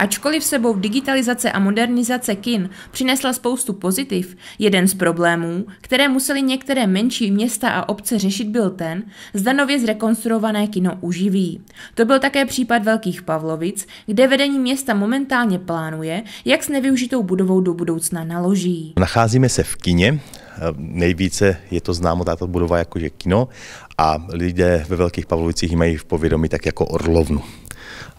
Ačkoliv sebou digitalizace a modernizace kin přinesla spoustu pozitiv, jeden z problémů, které museli některé menší města a obce řešit, byl ten, zda nově zrekonstruované kino uživí. To byl také případ Velkých Pavlovic, kde vedení města momentálně plánuje, jak s nevyužitou budovou do budoucna naloží. Nacházíme se v kině, nejvíce je to známo tato budova jakože kino a lidé ve Velkých Pavlovicích ji mají v povědomí tak jako Orlovnu.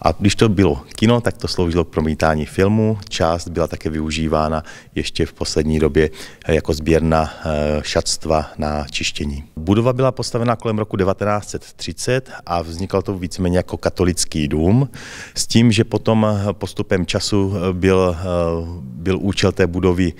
A když to bylo kino, tak to sloužilo k promítání filmu. Část byla také využívána ještě v poslední době eh, jako sběrna eh, šatstva na čištění. Budova byla postavena kolem roku 1930 a vznikal to víceméně jako katolický dům, s tím, že potom eh, postupem času byl, byl účel té budovy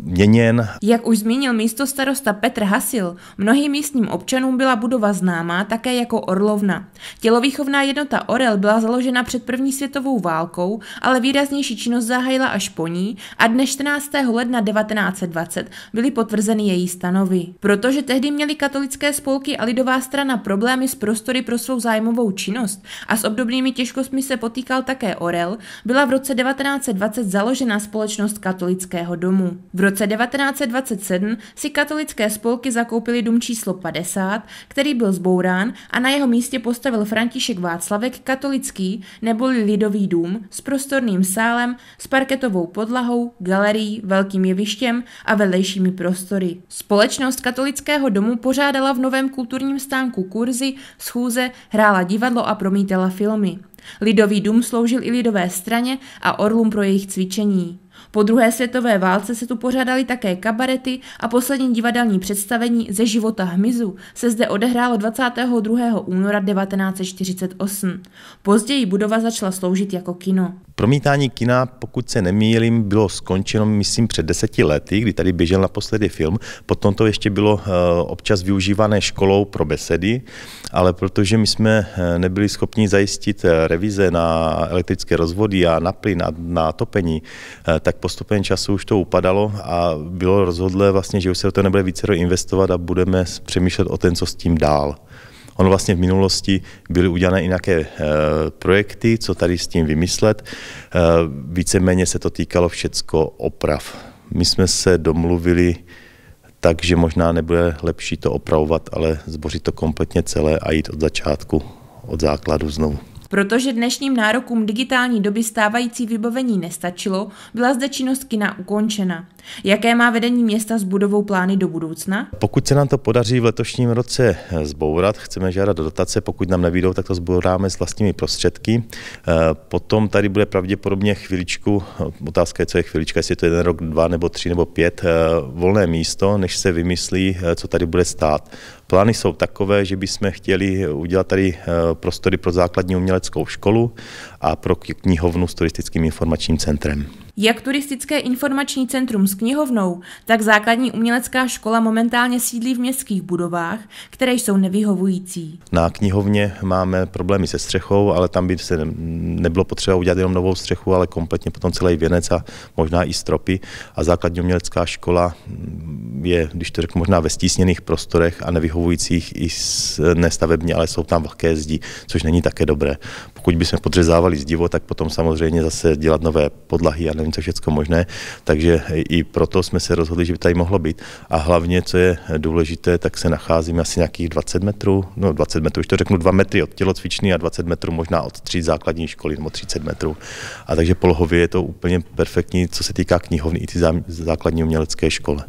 měněn. Jak už zmínil místo starosta Petr Hasil, mnohým místním občanům byla budova známá také jako Orlovna. Tělovýchovná jednota Orel byla založena před první světovou válkou, ale výraznější činnost zahájila až po ní a dne 14. ledna 1920 byly potvrzeny její stanovy. Protože tehdy měly katolické spolky a lidová strana problémy s prostory pro svou zájmovou činnost a s obdobnými těžkostmi se potýkal také Orel, byla v roce 1920 založena společnost katolického domu. V roce 1927 si katolické spolky zakoupili dům číslo 50, který byl zbourán a na jeho místě postavil František Václavek katolický Dvojický neboli Lidový dům s prostorným sálem, s parketovou podlahou, galerií, velkým jevištěm a vedlejšími prostory. Společnost katolického domu pořádala v novém kulturním stánku kurzy, schůze, hrála divadlo a promítala filmy. Lidový dům sloužil i lidové straně a orlům pro jejich cvičení. Po druhé světové válce se tu pořádaly také kabarety a poslední divadelní představení ze života hmyzu se zde odehrálo 22. února 1948. Později budova začala sloužit jako kino. Promítání kina, pokud se nemýlím, bylo skončeno, myslím, před deseti lety, kdy tady běžel naposledy film. Potom to ještě bylo eh, občas využívané školou pro besedy, ale protože my jsme eh, nebyli schopni zajistit eh, revize na elektrické rozvody a na plyn a na topení, tak tak postupem času už to upadalo a bylo rozhodlé vlastně, že už se do toho nebude více investovat a budeme přemýšlet o ten, co s tím dál. Ono vlastně v minulosti byly udělané i nějaké e, projekty, co tady s tím vymyslet. E, víceméně se to týkalo všecko oprav. My jsme se domluvili tak, že možná nebude lepší to opravovat, ale zbořit to kompletně celé a jít od začátku, od základu znovu. Protože dnešním nárokům digitální doby stávající vybavení nestačilo, byla zde činnost kina ukončena. Jaké má vedení města s budovou plány do budoucna? Pokud se nám to podaří v letošním roce zbourat, chceme žádat do dotace, pokud nám nevídou, tak to zbouráme s vlastními prostředky. Eh, potom tady bude pravděpodobně chviličku, otázka je, co je chvilička, jestli je to jeden rok, dva nebo tři nebo pět, eh, volné místo, než se vymyslí, eh, co tady bude stát. Plány jsou takové, že bychom chtěli udělat tady prostory pro základní umělé uměleckou školu a pro knihovnu s turistickým informačním centrem. Jak turistické informační centrum s knihovnou, tak základní umělecká škola momentálně sídlí v městských budovách, které jsou nevyhovující. Na knihovně máme problémy se střechou, ale tam by se nebylo potřeba udělat jenom novou střechu, ale kompletně potom celý věnec a možná i stropy. A základní umělecká škola je, když to řeknu, možná ve stísněných prostorech a nevyhovujících i nestavebně, ale jsou tam vlhké zdi, což není také dobré. Pokud bychom podřezávali zdivo, tak potom samozřejmě zase dělat nové podlahy a nevím, nevím, co všechno možné, takže i proto jsme se rozhodli, že by tady mohlo být. A hlavně, co je důležité, tak se nacházíme asi nějakých 20 metrů, no 20 metrů, už to řeknu, 2 metry od tělocvičny a 20 metrů možná od tří základní školy nebo 30 metrů. A takže polohově je to úplně perfektní, co se týká knihovny i ty základní umělecké škole.